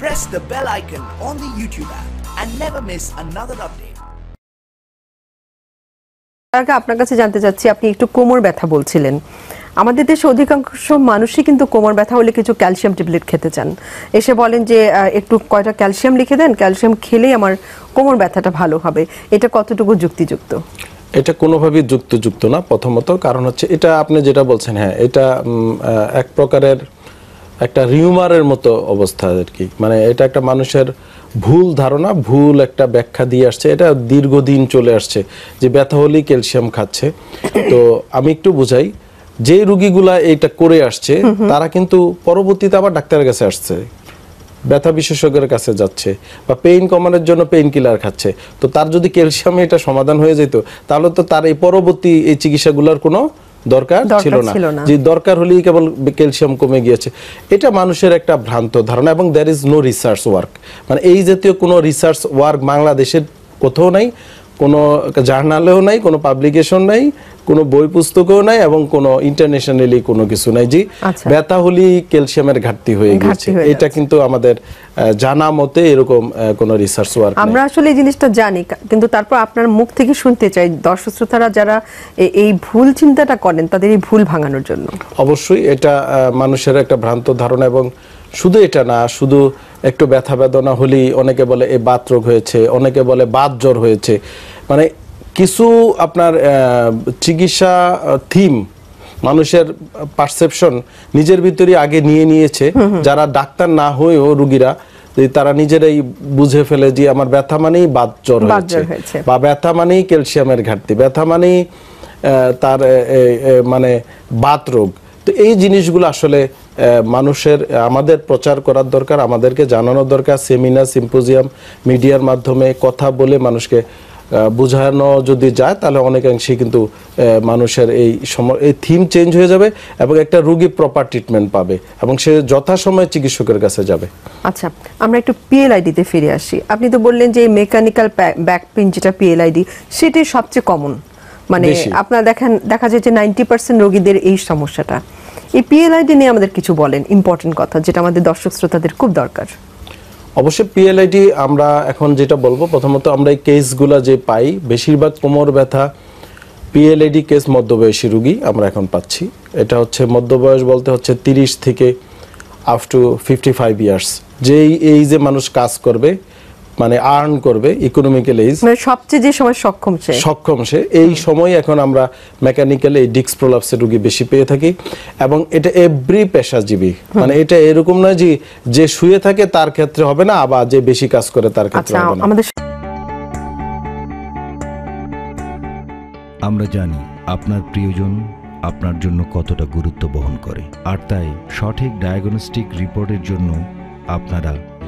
press the bell icon on the YouTube app and never miss another update. আগে আপনার কাছে জানতে চাচ্ছি আপনি একটু কোমর ব্যথা বলছিলেন আমাদের দেশে অধিকাংশ মানুষই কিন্তু কোমর ব্যথা হলে কিছু ক্যালসিয়াম ট্যাবলেট খেতে চান এসে বলেন যে একটু কয়টা ক্যালসিয়াম লিখে দেন ক্যালসিয়াম খেলেই আমার কোমর ব্যথাটা ভালো হবে এটা কতটুকু যুক্তিযুক্ত এটা কোনোভাবেই যুক্তযুক্ত না প্রথমত কারণ হচ্ছে এটা আপনি যেটা বলছেন হ্যাঁ এটা এক প্রকারের একটা রিউমারের মতো অবস্থা আর কি মানে এটা একটা মানুষের ভুল ধারণা ভুল একটা ব্যাখ্যা দিয়ে আসছে এটা দীর্ঘদিন চলে আসছে যে ব্যথা হলেই ক্যালসিয়াম খাচ্ছে তো আমি একটু বুঝাই যে রুগীগুলা এটা করে আসছে তারা কিন্তু পরবর্তীতে আবার ডাক্তারের কাছে আসছে ব্যথা বিশেষজ্ঞের কাছে যাচ্ছে বা পেইন কমানোর জন্য পেইন কিলার খাচ্ছে তো তার যদি ক্যালসিয়ামে এটা সমাধান হয়ে যেত তাহলে তো তার এই পরবর্তী এই চিকিৎসাগুলোর কোনো দরকার ছিল না যে দরকার হলেই কেবল ক্যালসিয়াম কমে গিয়েছে এটা মানুষের একটা ভ্রান্ত ধারণা এবং there is no research work মানে এই জাতীয় কোনো রিসার্চ ওয়ার্ক বাংলাদেশের কোথাও নাই কোনো জার্নালেও নাই কোনো পাবলিকেশন নাই কোনো বই পুস্তকেও নাই এবং কোনো ইন্টারন্যাশনালি কোনো কিছু নাই জি ব্যথা আচ্ছা। হলেই ক্যালসিয়ামের ঘাটতি হয়ে গেছে এটা কিন্তু আমাদের জানা মতে এরকম কোনো রিসার্চ ওয়ার্ক আমরা আসলে এই জিনিসটা জানি কিন্তু তারপর আপনার মুখ থেকে শুনতে চাই দর্শক শ্রোতারা যারা এই ভুল চিন্তাটা করেন তাদের এই ভুল ভাঙানোর জন্য অবশ্যই এটা মানুষের একটা ভ্রান্ত ধারণা এবং শুধু এটা না শুধু একটু ব্যথা বেদনা হলেই অনেকে বলে এ বাত রোগ হয়েছে অনেকে বলে বাত জ্বর হয়েছে মানে কিছু আপনার চিকিৎসা থিম মানুষের পারসেপশন নিজের ভিতরে আগে নিয়ে নিয়েছে যারা ডাক্তার না হয়েও রুগীরা তারা নিজেরাই বুঝে ফেলে যে আমার ব্যথা মানেই বাত জ্বর হয়েছে বা ব্যথা মানেই ক্যালসিয়ামের ঘাটতি ব্যথা মানেই তার মানে বাত রোগ তো এই জিনিসগুলো আসলে মানুষের আমাদের প্রচার করার দরকার আমাদেরকে জানানোর দরকার সেমিনার সিম্পোজিয়াম মিডিয়ার মাধ্যমে কথা বলে মানুষকে বোঝানো যদি যায় তাহলে অনেকাংশেই কিন্তু মানুষের এই এই থিম চেঞ্জ হয়ে যাবে এবং একটা রুগী প্রপার ট্রিটমেন্ট পাবে এবং সে যথাসময়ে চিকিৎসকের কাছে যাবে আচ্ছা আমরা একটু পিএলআইডিতে ফিরে আসি আপনি তো বললেন যে মেকানিক্যাল ব্যাক পেন যেটা পিএলআইডি সেটাই সবচেয়ে কমন মানে আপনার দেখেন দেখা যায় যে নাইনটি পার্সেন্ট রোগীদের এই সমস্যাটা এই পিএলআইডি নিয়ে আমাদের কিছু বলেন ইম্পর্টেন্ট কথা যেটা আমাদের দর্শক শ্রোতাদের খুব দরকার অবশ্যই পিএলআইডি আমরা এখন যেটা বলবো প্রথমত আমরা এই কেসগুলো যে পাই বেশিরভাগ কোমর ব্যথা পিএলআইডি কেস মধ্যবয়সী রুগী আমরা এখন পাচ্ছি এটা হচ্ছে মধ্যবয়স বলতে হচ্ছে তিরিশ থেকে up to fifty five years যেই এই যে মানুষ কাজ করবে মানে আর্ন করবে ইকোনমিক্যাল মানে এজ সবচেয়ে যে সময় সক্ষম সে সক্ষম সে এই সময় এখন আমরা মেকানিক্যাল এই ডিক্স প্রলাপসের রোগী বেশি পেয়ে থাকি এবং এটা এভরি পেশাজীবী মানে এটা এরকম নয় যে যে শুয়ে থাকে তার ক্ষেত্রে হবে না আবার যে বেশি কাজ করে তার ক্ষেত্রে আচ্ছা, হবে না আমরা জানি আপনার প্রিয়জন আপনার জন্য কতটা গুরুত্ব বহন করে আর তাই সঠিক ডায়াগনস্টিক রিপোর্টের জন্য আপনারা